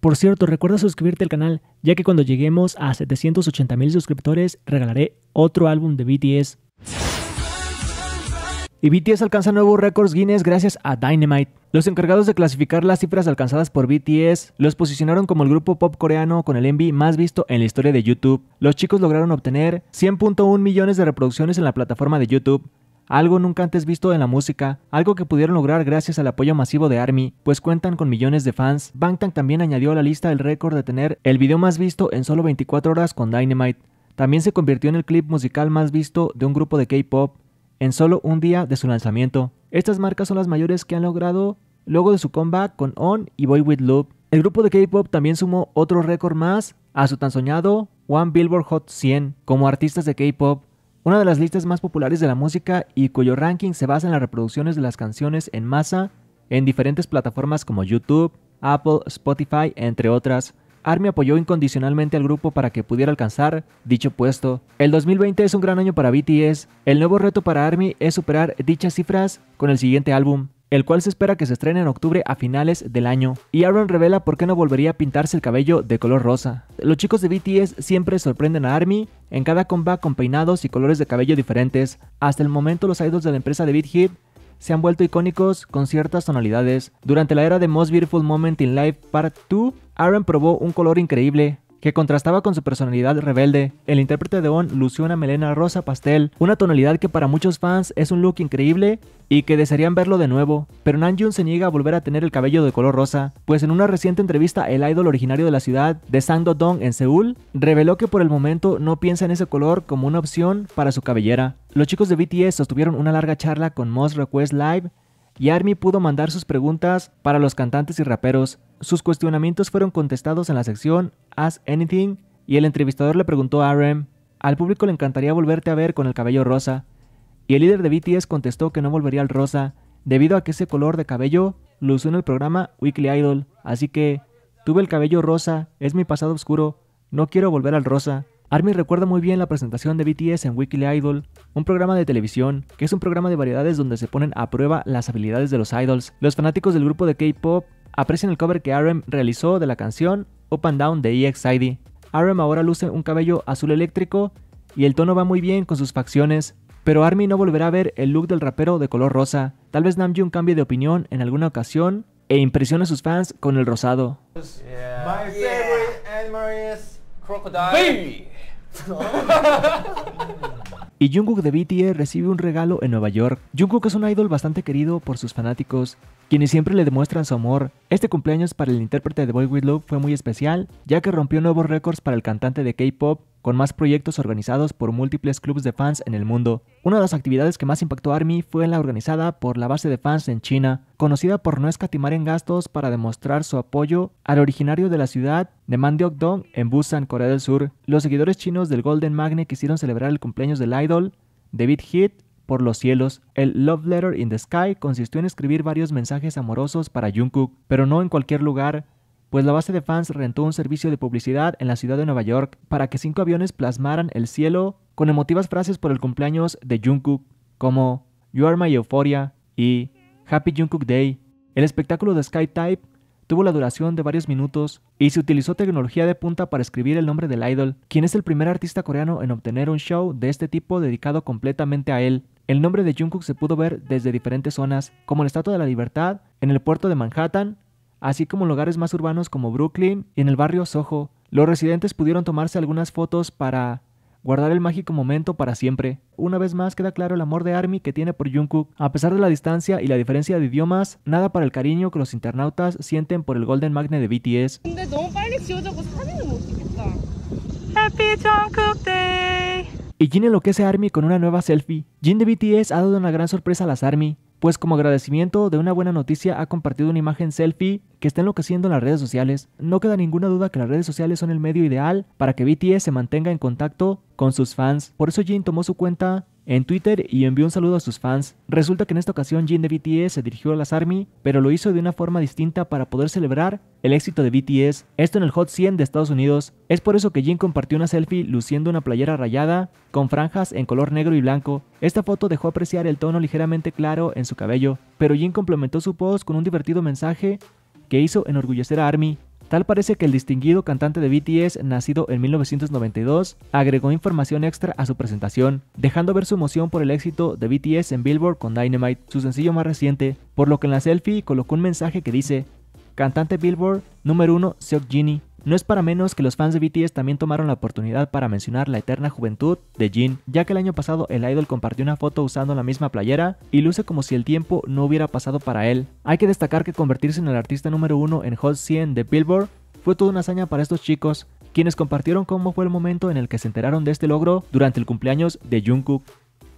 Por cierto, recuerda suscribirte al canal, ya que cuando lleguemos a 780 mil suscriptores regalaré otro álbum de BTS. Y BTS alcanza nuevos récords Guinness gracias a Dynamite. Los encargados de clasificar las cifras alcanzadas por BTS los posicionaron como el grupo pop coreano con el MV más visto en la historia de YouTube. Los chicos lograron obtener 100.1 millones de reproducciones en la plataforma de YouTube, algo nunca antes visto en la música, algo que pudieron lograr gracias al apoyo masivo de ARMY, pues cuentan con millones de fans. Bangtan también añadió a la lista el récord de tener el video más visto en solo 24 horas con Dynamite. También se convirtió en el clip musical más visto de un grupo de K-pop en solo un día de su lanzamiento. Estas marcas son las mayores que han logrado luego de su comeback con On y Boy With Loop. El grupo de K-pop también sumó otro récord más a su tan soñado One Billboard Hot 100 como artistas de K-pop una de las listas más populares de la música y cuyo ranking se basa en las reproducciones de las canciones en masa en diferentes plataformas como YouTube, Apple, Spotify, entre otras. Army apoyó incondicionalmente al grupo para que pudiera alcanzar dicho puesto. El 2020 es un gran año para BTS. El nuevo reto para Army es superar dichas cifras con el siguiente álbum el cual se espera que se estrene en octubre a finales del año. Y Aaron revela por qué no volvería a pintarse el cabello de color rosa. Los chicos de BTS siempre sorprenden a ARMY en cada combate con peinados y colores de cabello diferentes. Hasta el momento los idols de la empresa de Big Hit se han vuelto icónicos con ciertas tonalidades. Durante la era de Most Beautiful Moment in Life Part 2, Aaron probó un color increíble, que contrastaba con su personalidad rebelde. El intérprete de On lució una melena rosa pastel, una tonalidad que para muchos fans es un look increíble y que desearían verlo de nuevo, pero Jun se niega a volver a tener el cabello de color rosa, pues en una reciente entrevista el idol originario de la ciudad de Sangdo-dong en Seúl reveló que por el momento no piensa en ese color como una opción para su cabellera. Los chicos de BTS sostuvieron una larga charla con Most Request Live y Army pudo mandar sus preguntas para los cantantes y raperos. Sus cuestionamientos fueron contestados en la sección Ask Anything y el entrevistador le preguntó a RM, al público le encantaría volverte a ver con el cabello rosa. Y el líder de BTS contestó que no volvería al rosa, debido a que ese color de cabello lo usó en el programa Weekly Idol, así que tuve el cabello rosa, es mi pasado oscuro, no quiero volver al rosa. ARMY recuerda muy bien la presentación de BTS en Weekly Idol, un programa de televisión que es un programa de variedades donde se ponen a prueba las habilidades de los idols. Los fanáticos del grupo de K-pop aprecian el cover que RM realizó de la canción Up and Down de EXID. RM ahora luce un cabello azul eléctrico y el tono va muy bien con sus facciones, pero ARMY no volverá a ver el look del rapero de color rosa. Tal vez Namjoon cambie de opinión en alguna ocasión e impresione a sus fans con el rosado. y Jungkook de BTS e recibe un regalo en Nueva York. Jungkook es un idol bastante querido por sus fanáticos quienes siempre le demuestran su amor. Este cumpleaños para el intérprete de Boy With Love fue muy especial, ya que rompió nuevos récords para el cantante de K-pop, con más proyectos organizados por múltiples clubes de fans en el mundo. Una de las actividades que más impactó a ARMY fue la organizada por la base de fans en China, conocida por no escatimar en gastos para demostrar su apoyo al originario de la ciudad de Mandiok-dong en Busan, Corea del Sur. Los seguidores chinos del Golden Magnet quisieron celebrar el cumpleaños del idol, David Hit, por los cielos, el Love Letter in the Sky consistió en escribir varios mensajes amorosos para Jungkook, pero no en cualquier lugar, pues la base de fans rentó un servicio de publicidad en la ciudad de Nueva York para que cinco aviones plasmaran el cielo con emotivas frases por el cumpleaños de Jungkook, como You Are My Euphoria y Happy Jungkook Day. El espectáculo de Sky Type tuvo la duración de varios minutos y se utilizó tecnología de punta para escribir el nombre del idol, quien es el primer artista coreano en obtener un show de este tipo dedicado completamente a él. El nombre de Jungkook se pudo ver desde diferentes zonas, como la Estatua de la Libertad, en el puerto de Manhattan, así como en lugares más urbanos como Brooklyn y en el barrio Soho. Los residentes pudieron tomarse algunas fotos para guardar el mágico momento para siempre. Una vez más queda claro el amor de Army que tiene por Jungkook. A pesar de la distancia y la diferencia de idiomas, nada para el cariño que los internautas sienten por el Golden Magnet de BTS. Happy Jungkook Day. Y Jin enloquece a ARMY con una nueva selfie. Jin de BTS ha dado una gran sorpresa a las ARMY, pues como agradecimiento de una buena noticia ha compartido una imagen selfie que está enloqueciendo en las redes sociales. No queda ninguna duda que las redes sociales son el medio ideal para que BTS se mantenga en contacto con sus fans. Por eso Jin tomó su cuenta en Twitter y envió un saludo a sus fans. Resulta que en esta ocasión Jin de BTS se dirigió a las ARMY, pero lo hizo de una forma distinta para poder celebrar el éxito de BTS, esto en el Hot 100 de Estados Unidos. Es por eso que Jin compartió una selfie luciendo una playera rayada con franjas en color negro y blanco. Esta foto dejó apreciar el tono ligeramente claro en su cabello, pero Jin complementó su post con un divertido mensaje que hizo enorgullecer a ARMY Tal parece que el distinguido cantante de BTS, nacido en 1992, agregó información extra a su presentación, dejando ver su emoción por el éxito de BTS en Billboard con Dynamite, su sencillo más reciente, por lo que en la selfie colocó un mensaje que dice, Cantante Billboard número 1 Seok Genie, no es para menos que los fans de BTS también tomaron la oportunidad para mencionar la eterna juventud de Jin, ya que el año pasado el idol compartió una foto usando la misma playera y luce como si el tiempo no hubiera pasado para él. Hay que destacar que convertirse en el artista número uno en Hot 100 de Billboard fue toda una hazaña para estos chicos, quienes compartieron cómo fue el momento en el que se enteraron de este logro durante el cumpleaños de Jungkook.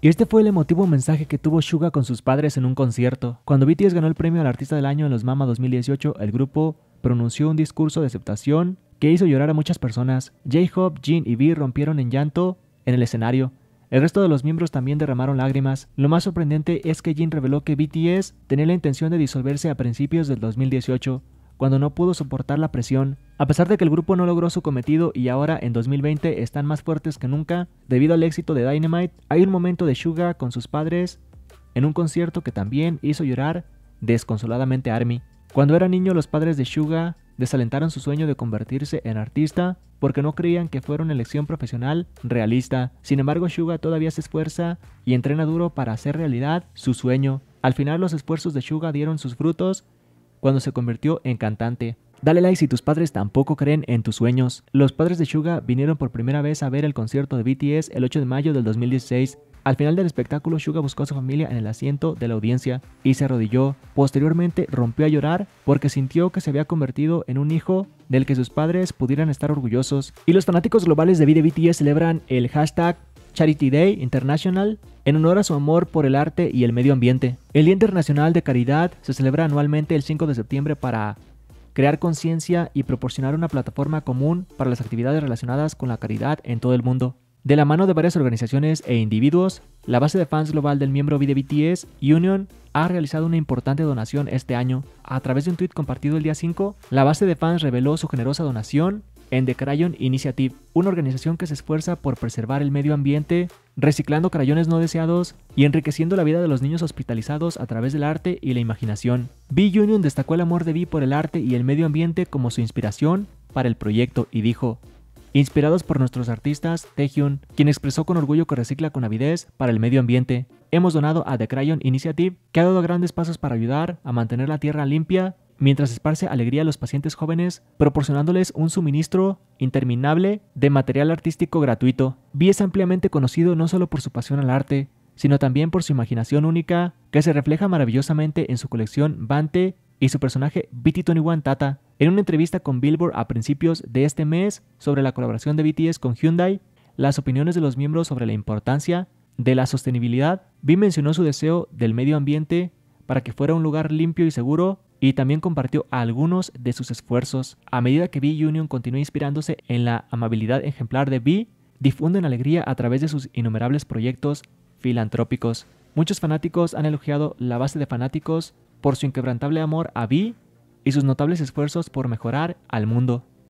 Y este fue el emotivo mensaje que tuvo Suga con sus padres en un concierto. Cuando BTS ganó el premio al Artista del Año en los MAMA 2018, el grupo pronunció un discurso de aceptación que hizo llorar a muchas personas. J-Hope, Jin y V rompieron en llanto en el escenario. El resto de los miembros también derramaron lágrimas. Lo más sorprendente es que Jin reveló que BTS tenía la intención de disolverse a principios del 2018, cuando no pudo soportar la presión. A pesar de que el grupo no logró su cometido y ahora en 2020 están más fuertes que nunca, debido al éxito de Dynamite, hay un momento de Suga con sus padres en un concierto que también hizo llorar desconsoladamente a Army. Cuando era niño los padres de Suga desalentaron su sueño de convertirse en artista porque no creían que fuera una elección profesional realista. Sin embargo, Shuga todavía se esfuerza y entrena duro para hacer realidad su sueño. Al final los esfuerzos de Shuga dieron sus frutos cuando se convirtió en cantante. Dale like si tus padres tampoco creen en tus sueños. Los padres de Shuga vinieron por primera vez a ver el concierto de BTS el 8 de mayo del 2016 al final del espectáculo, Suga buscó a su familia en el asiento de la audiencia y se arrodilló. Posteriormente rompió a llorar porque sintió que se había convertido en un hijo del que sus padres pudieran estar orgullosos. Y los fanáticos globales de BDBT celebran el hashtag Charity Day International en honor a su amor por el arte y el medio ambiente. El Día Internacional de Caridad se celebra anualmente el 5 de septiembre para crear conciencia y proporcionar una plataforma común para las actividades relacionadas con la caridad en todo el mundo. De la mano de varias organizaciones e individuos, la base de fans global del miembro de BTS, Union, ha realizado una importante donación este año. A través de un tuit compartido el día 5, la base de fans reveló su generosa donación en The Crayon Initiative, una organización que se esfuerza por preservar el medio ambiente, reciclando crayones no deseados y enriqueciendo la vida de los niños hospitalizados a través del arte y la imaginación. B Union destacó el amor de B por el arte y el medio ambiente como su inspiración para el proyecto y dijo, Inspirados por nuestros artistas, Taehyun, quien expresó con orgullo que recicla con avidez para el medio ambiente, hemos donado a The Crayon Initiative, que ha dado grandes pasos para ayudar a mantener la tierra limpia mientras esparce alegría a los pacientes jóvenes, proporcionándoles un suministro interminable de material artístico gratuito. Vi es ampliamente conocido no solo por su pasión al arte, sino también por su imaginación única, que se refleja maravillosamente en su colección Bante y su personaje BT21 Tata. En una entrevista con Billboard a principios de este mes sobre la colaboración de BTS con Hyundai, las opiniones de los miembros sobre la importancia de la sostenibilidad, B mencionó su deseo del medio ambiente para que fuera un lugar limpio y seguro y también compartió algunos de sus esfuerzos. A medida que B Union continúa inspirándose en la amabilidad ejemplar de B, difunden alegría a través de sus innumerables proyectos filantrópicos. Muchos fanáticos han elogiado la base de fanáticos por su inquebrantable amor a Vi y sus notables esfuerzos por mejorar al mundo.